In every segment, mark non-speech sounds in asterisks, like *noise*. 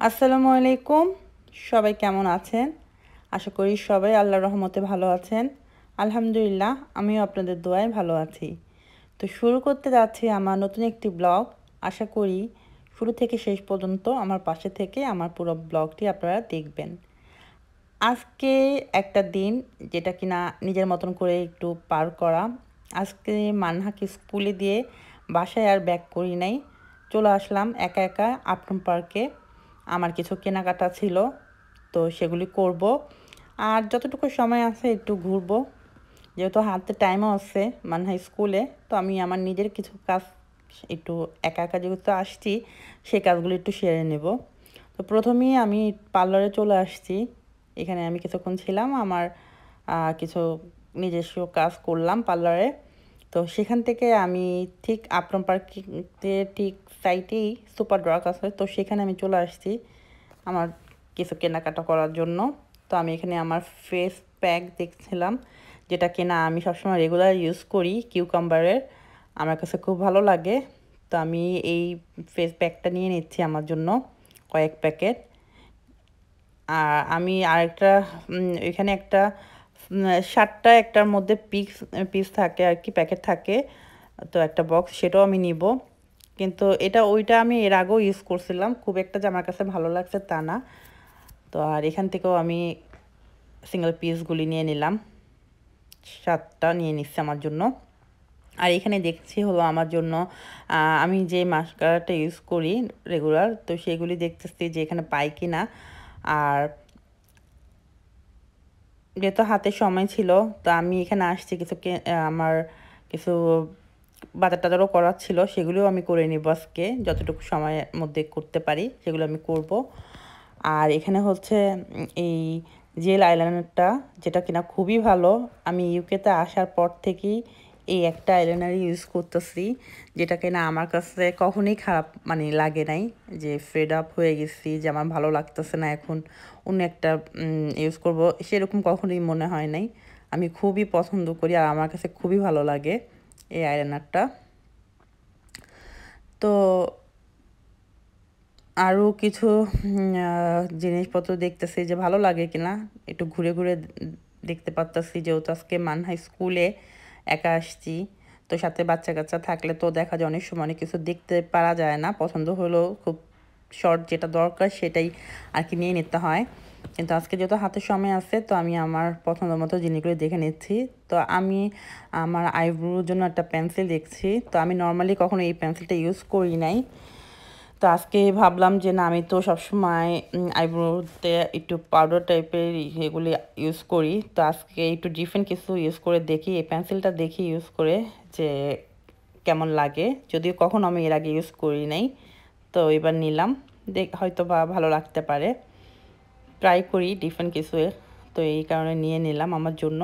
السلام عليكم সবাই কেমন আছেন আশা করি সবাই আল্লাহ রহমতে ভালো আছেন আলহামদুলিল্লাহ আমিও আপনাদের দোয়ায় ভালো আছি তো শুরু করতে যাচ্ছি আমার নতুন একটি ব্লগ আশা করি শুরু থেকে শেষ পর্যন্ত আমার পাশে থেকে আমার পুরো ব্লগটি আপনারা দেখবেন আজকে একটা দিন যেটা কিনা নিজের মতন করে একটু পার করা আজকে মানহাকে স্কুলে দিয়ে বাসায় আর ব্যাক করি নাই চলে আসলাম একা একা আপন পার্কে আমার কিছু কেনাকাটা ছিল তো সেগুলি করব আর যতটুকু সময় আছে একটু ঘুরবো যেহেতু হাতে টাইমও আছে মানে স্কুলে তো আমি আমার নিজের কিছু কাজ একটু একা একা যেহেতু আসছি সেই কাজগুলো একটু সেরে নেব তো প্রথমেই আমি পার্লারে চলে আসছি এখানে আমি কিছুক্ষণ ছিলাম আমার কিছু নিজস্ব কাজ করলাম পার্লারে তো সেখান থেকে আমি ঠিক আপ্রম পার্কে ঠিক সাইটেই সুপার ড্রাগ আছে তো সেখানে আমি চলে আসছি আমার কিছু কেনাকাটা করার জন্য তো আমি এখানে আমার ফেস প্যাক দেখছিলাম যেটা কেনা আমি সবসময় রেগুলার ইউজ করি কিউকাম্বারের আমার কাছে খুব ভালো লাগে তো আমি এই ফেস প্যাকটা নিয়ে নিচ্ছি আমার জন্য কয়েক প্যাকেট আর আমি আরেকটা এখানে একটা সাতটা একটার মধ্যে পিস পিস থাকে আর কি প্যাকেট থাকে তো একটা বক্স সেটাও আমি নিব কিন্তু এটা ওইটা আমি এর আগেও ইউজ করছিলাম খুব একটা যে আমার কাছে ভালো লাগছে তা না তো আর এখান থেকেও আমি সিঙ্গেল পিসগুলি নিয়ে নিলাম সাতটা নিয়ে নিচ্ছে আমার জন্য আর এখানে দেখছি হলো আমার জন্য আমি যে মাস্কারটা ইউজ করি রেগুলার তো সেগুলি দেখতেছি যে এখানে পাই কি না আর যেহেতু হাতে সময় ছিল তো আমি এখানে আসছি কিছু আমার কিছু বাজার টাজারও করার ছিল সেগুলিও আমি করে নিব আজকে যতটুকু সময়ের মধ্যে করতে পারি সেগুলো আমি করব আর এখানে হচ্ছে এই জেল আইলাইনারটা যেটা কিনা খুবই ভালো আমি ইউকেতে আসার পর থেকেই এই একটা আইলাইনার ইউজ করতেছি যেটাকে না আমার কাছে কখনোই খারাপ মানে লাগে নাই যে ফেড আপ হয়ে গেছি যে আমার ভালো লাগতেছে না এখন অন্য একটা ইউজ করব সেরকম কখনোই মনে হয় নাই আমি খুবই পছন্দ করি আর আমার কাছে খুবই ভালো লাগে এই আইলাইনারটা তো আরও কিছু জিনিসপত্র দেখতেছি যে ভালো লাগে কিনা একটু ঘুরে ঘুরে দেখতে পারতেছি যেহেতু আজকে মানহাই স্কুলে একা আসছি তো সাথে বাচ্চা কাচ্চা থাকলে তো দেখা যায় অনেক সময় অনেক কিছু দেখতে পারা যায় না পছন্দ হলো খুব শর্ট যেটা দরকার সেটাই আর কি নিয়ে নিতে হয় কিন্তু আজকে যেহেতু হাতে সময় আছে তো আমি আমার পছন্দ মতো জিনিসগুলো দেখে নিচ্ছি তো আমি আমার আইব্রোর জন্য একটা পেন্সিল দেখছি তো আমি নর্মালি কখনো এই পেন্সিলটা ইউজ করি নাই তো আজকে ভাবলাম যে না আমি তো সবসময় আইব্রোতে একটু পাউডার টাইপের এগুলি ইউজ করি তো আজকে একটু ডিফারেন্ট কিছু ইউজ করে দেখি এই পেন্সিলটা দেখি ইউজ করে যে কেমন লাগে যদিও কখনো আমি এর আগে ইউজ করি নাই তো এবার নিলাম দেখ হয়তো বা ভালো লাগতে পারে ট্রাই করি ডিফারেন্ট কিছু তো এই কারণে নিয়ে নিলাম আমার জন্য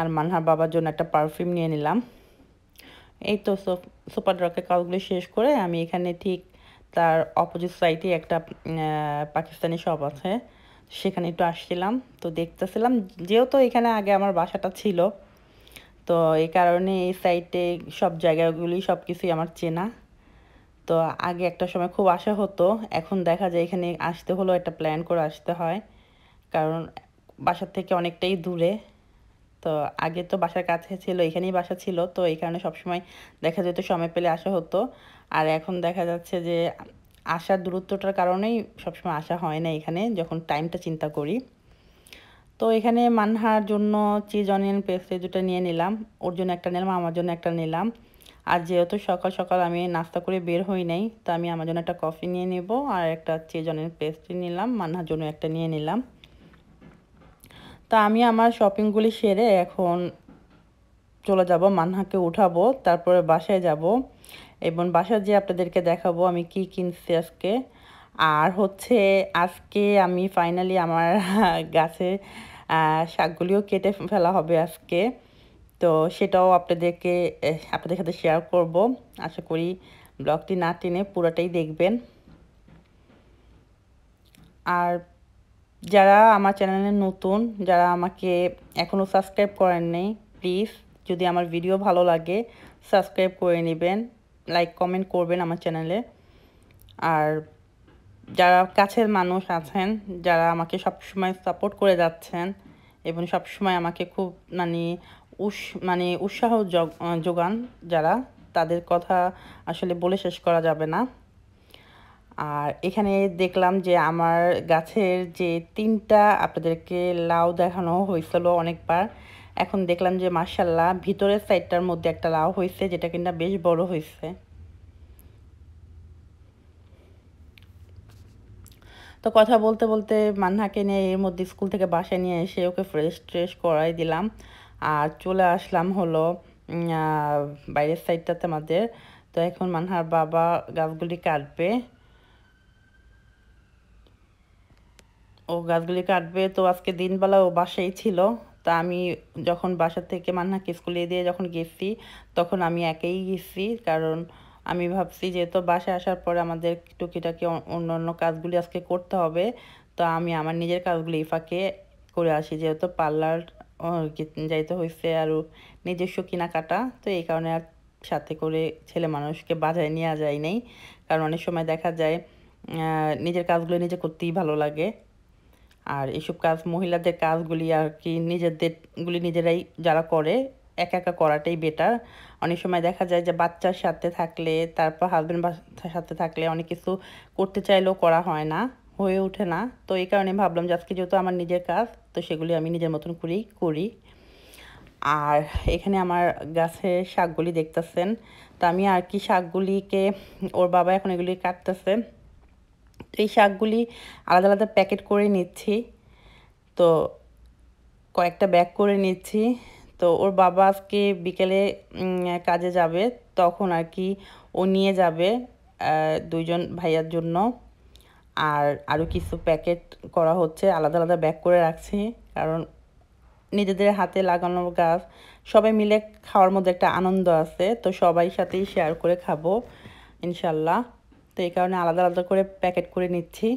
আর মানহার বাবার জন্য একটা পারফিউম নিয়ে নিলাম এই তো সুপার ড্রকের কাজগুলি শেষ করে আমি এখানে ঠিক তার অপোজিট সাইডে একটা পাকিস্তানি শপ আছে সেখানে একটু আসছিলাম তো দেখতেছিলাম যেহেতু এখানে আগে আমার বাসাটা ছিল তো এই কারণে এই সাইডে সব জায়গাগুলি সব কিছুই আমার চেনা তো আগে একটা সময় খুব আশা হতো এখন দেখা যায় এখানে আসতে হলো একটা প্ল্যান করে আসতে হয় কারণ বাসার থেকে অনেকটাই দূরে তো আগে তো বাসার কাছে ছিল এখানেই বাসা ছিল তো এই কারণে সবসময় দেখা যেত সময় পেলে আসা হতো আর এখন দেখা যাচ্ছে যে আসার দূরত্বটার কারণেই সবসময় আসা হয় না এখানে যখন টাইমটা চিন্তা করি তো এখানে মানহার জন্য চিজ অনিয়ন পেস্টে দুটো নিয়ে নিলাম ওর জন্য একটা নিলাম আমার জন্য একটা নিলাম আর যেহেতু সকাল সকাল আমি নাস্তা করে বের হই নাই তো আমি আমার জন্য একটা কফি নিয়ে নেব আর একটা চিজ অনিয়ন পেস্ট নিলাম মানহার জন্য একটা নিয়ে নিলাম তা আমি আমার শপিংগুলি সেরে এখন চলে যাব মানহাকে উঠাবো তারপরে বাসায় যাব এবং বাসা যে আপনাদেরকে দেখাবো আমি কি কিনছি আজকে আর হচ্ছে আজকে আমি ফাইনালি আমার *laughs* গাছে শাকগুলিও কেটে ফেলা হবে আজকে তো সেটাও আপনাদেরকে আপনাদের সাথে শেয়ার করব আশা করি ব্লগটি না টেনে পুরোটাই দেখবেন আর যারা আমার চ্যানেলে নতুন যারা আমাকে এখনও সাবস্ক্রাইব করেন নেই প্লিজ যদি আমার ভিডিও ভালো লাগে সাবস্ক্রাইব করে নেবেন লাইক কমেন্ট করবেন আমার চ্যানেলে আর যারা কাছের মানুষ আছেন যারা আমাকে সবসময় সাপোর্ট করে যাচ্ছেন এবং সবসময় আমাকে খুব মানে উস মানে উৎসাহ যোগান যারা তাদের কথা আসলে বলে শেষ করা যাবে না আর এখানে দেখলাম যে আমার গাছের যে তিনটা আপনাদেরকে লাউ দেখানো হয়েছিল অনেকবার এখন দেখলাম যে মার্শাল্লাহ ভিতরের সাইডটার মধ্যে একটা লাউ হয়েছে যেটা কিন্তু বেশ বড় হয়েছে তো কথা বলতে বলতে মান্নাকে নিয়ে এর মধ্যে স্কুল থেকে বাসায় নিয়ে এসে ওকে ফ্রেশ ট্রেশ করাই দিলাম আর চলে আসলাম হলো বাইরের সাইডটাতে আমাদের তো এখন মানহার বাবা গাছগুলি কাটবে ও গাছগুলি কাটবে তো আজকে দিনবেলা ও বাসাই ছিল তা আমি যখন বাসা থেকে মান্নাকে স্কুলে দিয়ে যখন গেছি তখন আমি একেই গেছি কারণ আমি ভাবছি যেহেতু বাসায় আসার পর আমাদের টুকিটাকি অন্য অন্য কাজগুলি আজকে করতে হবে তো আমি আমার নিজের কাজগুলি ইফাকে করে আসি যেহেতু পার্লার যাইতে হয়েছে আরও নিজস্ব কেনাকাটা তো এই কারণে আর সাথে করে ছেলে মানুষকে বাজায় নেওয়া যায় নাই কারণ অনেক সময় দেখা যায় নিজের কাজগুলো নিজে করতেই ভালো লাগে আর এইসব কাজ মহিলাদের কাজগুলি আর কি নিজেদেরগুলি নিজেরাই যারা করে একা একা করাটাই বেটার অনেক সময় দেখা যায় যে বাচ্চার সাথে থাকলে তারপর হাজব্যান্ড সাথে থাকলে অনেক কিছু করতে চাইলেও করা হয় না হয়ে ওঠে না তো এই কারণে ভাবলাম যে আজকে যেহেতু আমার নিজের কাজ তো সেগুলি আমি নিজের মতন করেই করি আর এখানে আমার গাছের শাকগুলি দেখতেছেন তা আমি আর কি শাকগুলিকে ওর বাবা এখন এগুলি কাটতেছে এই শাকগুলি আলাদা আলাদা প্যাকেট করে নিচ্ছি তো কয়েকটা ব্যাগ করে নিচ্ছি তো ওর বাবা আজকে বিকেলে কাজে যাবে তখন আর কি ও নিয়ে যাবে দুইজন ভাইয়ার জন্য আর আরও কিছু প্যাকেট করা হচ্ছে আলাদা আলাদা ব্যাগ করে রাখছি কারণ নিজেদের হাতে লাগানো গাছ সবাই মিলে খাওয়ার মধ্যে একটা আনন্দ আছে তো সবাই সাথেই শেয়ার করে খাবো ইনশাল্লাহ তো এই কারণে আলাদা আলাদা করে প্যাকেট করে নিচ্ছি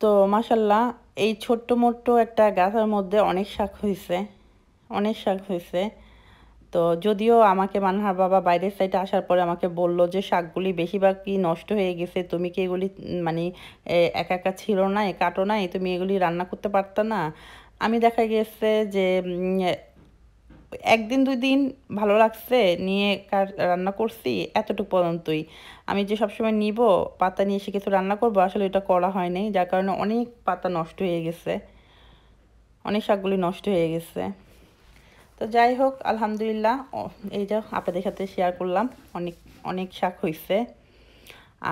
তো মাসাল্লাহ এই ছোট্ট মোট্ট একটা গাছের মধ্যে অনেক শাক হয়েছে অনেক শাক হয়েছে তো যদিও আমাকে মানহার বাবা বাইরের সাইডে আসার পরে আমাকে বলল যে শাকগুলি বেশিরভাগই নষ্ট হয়ে গেছে তুমি কি এগুলি মানে একা একা ছিল না কাটো নাই তুমি এগুলি রান্না করতে পারত না আমি দেখা গেছে যে একদিন দুই দিন ভালো লাগছে নিয়ে কার রান্না করছি এতটুকু পর্যন্তই আমি যে সবসময় নিব পাতা নিয়ে এসে কিছু রান্না করবো আসলে এটা করা হয়নি যার কারণে অনেক পাতা নষ্ট হয়ে গেছে অনেক শাকগুলি নষ্ট হয়ে গেছে তো যাই হোক আলহামদুলিল্লাহ এই যা আপনাদের সাথে শেয়ার করলাম অনেক অনেক শাক হয়েছে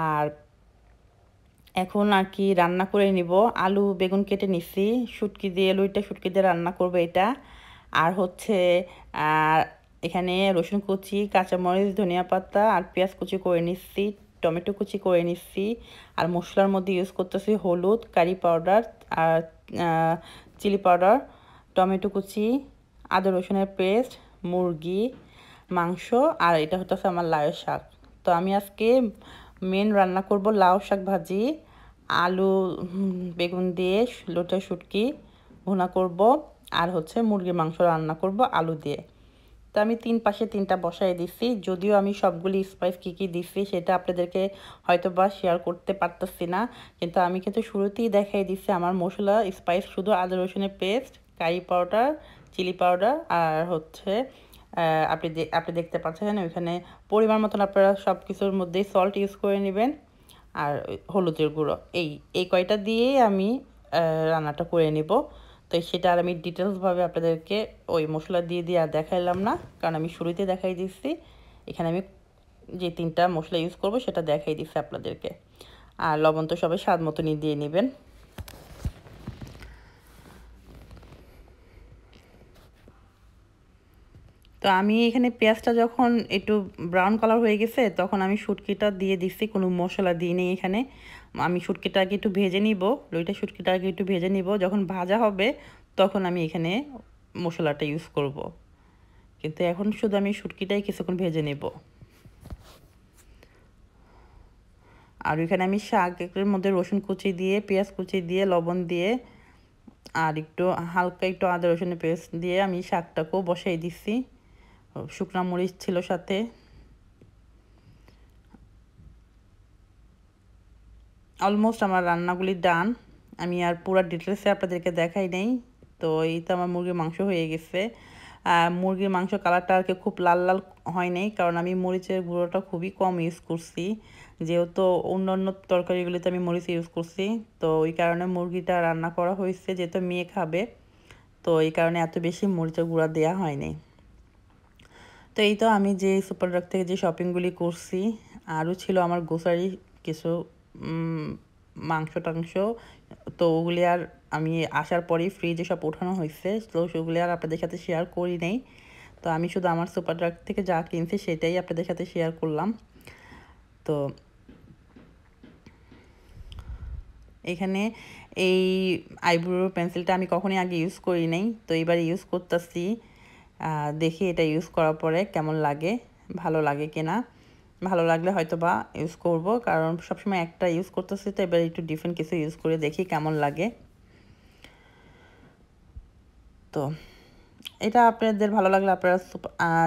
আর এখন আর কি রান্না করে নিব আলু বেগুন কেটে নিছি শুটকি দিয়ে এটা শুটকি দিয়ে রান্না করবো এটা আর হচ্ছে এখানে রসুন কুচি কাঁচামরিচ ধনিয়া পাতা আর পেঁয়াজ কুচি করে নিচ্ছি টমেটো কুচি করে নিচ্ছি আর মশলার মধ্যে ইউজ করতেছি হলুদ কারি পাউডার আর চিলি পাউডার টমেটো কুচি আদা রসুনের পেস্ট মুরগি মাংস আর এটা হচ্ছে আমার লাউ শাক তো আমি আজকে মেন রান্না করব লাউ শাক ভাজি আলু বেগুন দিয়ে লোটা শুটকি ভুনা করব আর হচ্ছে মুরগির মাংস রান্না করব আলু দিয়ে তো আমি তিন পাশে তিনটা বসাই দিচ্ছি যদিও আমি সবগুলি স্পাইস কী কী দিচ্ছি সেটা আপনাদেরকে হয়তো বা শেয়ার করতে পারতেছি না কিন্তু আমি কিন্তু শুরুতেই দেখাই দিচ্ছি আমার মশলা স্পাইস শুধু আদা রসুনের paste curry powder chilli powder আর হচ্ছে আপনি আপনি দেখতে পাচ্ছেন ওইখানে পরিমাণ মতন আপনারা সব কিছুর মধ্যেই সল্ট ইউজ করে নেবেন আর হলুদের গুঁড়ো এই এই কয়টা দিয়েই আমি রান্নাটা করে নেব তো সেটা আর আমি ডিটেলসভাবে আপনাদেরকে ওই মশলা দিয়ে দিয়ে আর দেখাইলাম না কারণ আমি শুরুতে দেখাই দিচ্ছি এখানে আমি যে তিনটা মশলা ইউজ করব সেটা দেখাই দিচ্ছি আপনাদেরকে আর লবণ তো সবাই স্বাদ মতনই দিয়ে নেবেন তো আমি এখানে পেঁয়াজটা যখন একটু ব্রাউন কালার হয়ে গেছে তখন আমি সুটকিটা দিয়ে দিচ্ছি কোনো মশলা দিই এখানে আমি শুটকিটাকে একটু ভেজে নিব লইটা সুটকিটাকে একটু ভেজে নিব যখন ভাজা হবে তখন আমি এখানে মশলাটা ইউজ করব। কিন্তু এখন শুধু আমি শুটকিটাই কিছুক্ষণ ভেজে নেব আর এখানে আমি শাকের মধ্যে রসুন কুচি দিয়ে পেঁয়াজ কুচি দিয়ে লবণ দিয়ে আর একটু হালকা একটু আদা রসুনের পেস্ট দিয়ে আমি শাকটাকেও বসাই দিচ্ছি শুকনা মরিচ ছিল সাথে অলমোস্ট আমার রান্নাগুলি ডান আমি আর পুরো ডিটেলসে আপনাদেরকে দেখাই নেই তো এই তো আমার মুরগির মাংস হয়ে গেছে মুরগির মাংস কালারটা আর কি খুব লাল লাল হয় নাই কারণ আমি মরিচের গুঁড়োটা খুবই কম ইউজ করছি যেহেতু অন্য অন্য তরকারিগুলিতে আমি মরিচ ইউজ করছি তো ওই কারণে মুরগিটা রান্না করা হয়েছে যেহেতু মেয়ে খাবে তো এই কারণে এত বেশি মরিচের গুঁড়া দেওয়া হয়নি তো এই তো আমি যে সুপার ড্রাগ থেকে যে শপিংগুলি করছি আরও ছিল আমার গ্রোসারি কিছু মাংস টাংস তো ওগুলি আর আমি আসার পরেই ফ্রিজে সব ওঠানো হয়েছে তো সেগুলি আর আপনাদের সাথে শেয়ার করি নেই তো আমি শুধু আমার সুপার ড্রাগ থেকে যা কিনছি সেটাই আপনাদের সাথে শেয়ার করলাম তো এখানে এই আইব্রো পেন্সিলটা আমি কখনই আগে ইউজ করি নাই তো এবার ইউজ করতেছি দেখি এটা ইউজ করার পরে কেমন লাগে ভালো লাগে কিনা ভালো লাগলে হয়তো বা ইউজ করবো কারণ সবসময় একটা ইউজ করতেছি তো এবার একটু ডিফারেন্ট কিছু ইউজ করে দেখি কেমন লাগে তো এটা আপনাদের ভালো লাগলে আপনারা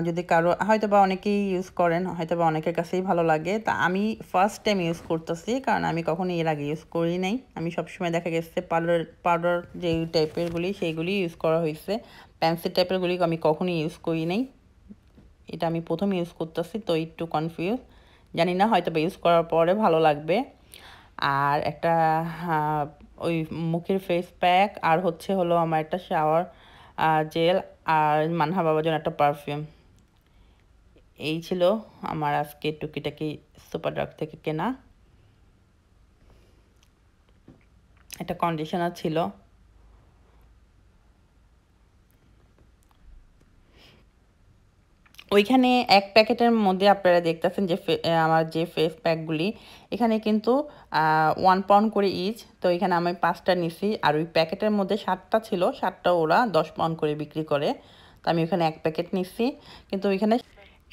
যদি কারো হয়তো বা অনেকেই ইউজ করেন হয়তো বা অনেকের কাছেই ভালো লাগে তা আমি ফার্স্ট টাইম ইউজ করতেছি কারণ আমি কখনো এর আগে ইউজ করি নাই আমি সবসময় দেখা গেছে পাউডার পাউডার যে টাইপেরগুলি সেইগুলি ইউজ করা হয়েছে প্যান্সিল টাইপেরগুলি আমি কখনোই ইউজ করি নাই এটা আমি প্রথম ইউজ করতেছি তো একটু কনফিউজ জানি না হয়তো বা ইউজ করার পরে ভালো লাগবে আর একটা ওই মুখের ফেস প্যাক আর হচ্ছে হলো আমার একটা শাওয়ার জেল আর মানহা বাবার জন্য একটা পারফিউম এই ছিল আমার আজকে টুকিটাকি সুপার ড্রাগ থেকে কেনা একটা কন্ডিশনার ছিল ওইখানে এক প্যাকেটের মধ্যে আপনারা দেখতেছেন যে আমার যে ফেস প্যাকগুলি এখানে কিন্তু ওয়ান পাউন্ড করে ইচ তো এখানে আমি পাঁচটা নিছি আর ওই প্যাকেটের মধ্যে সাতটা ছিল সাতটা ওরা দশ পাউন্ড করে বিক্রি করে তো আমি ওখানে এক প্যাকেট নিছি কিন্তু ওইখানে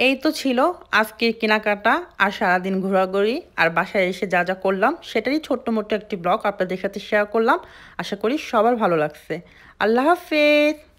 এই তো ছিল আজকের কেনাকাটা আর সারাদিন ঘোরাঘুরি আর বাসায় এসে যা যা করলাম সেটারই ছোট্ট মোট্ট একটি ব্লগ আপনাদের সাথে শেয়ার করলাম আশা করি সবার ভালো লাগছে আল্লাহ হাফেজ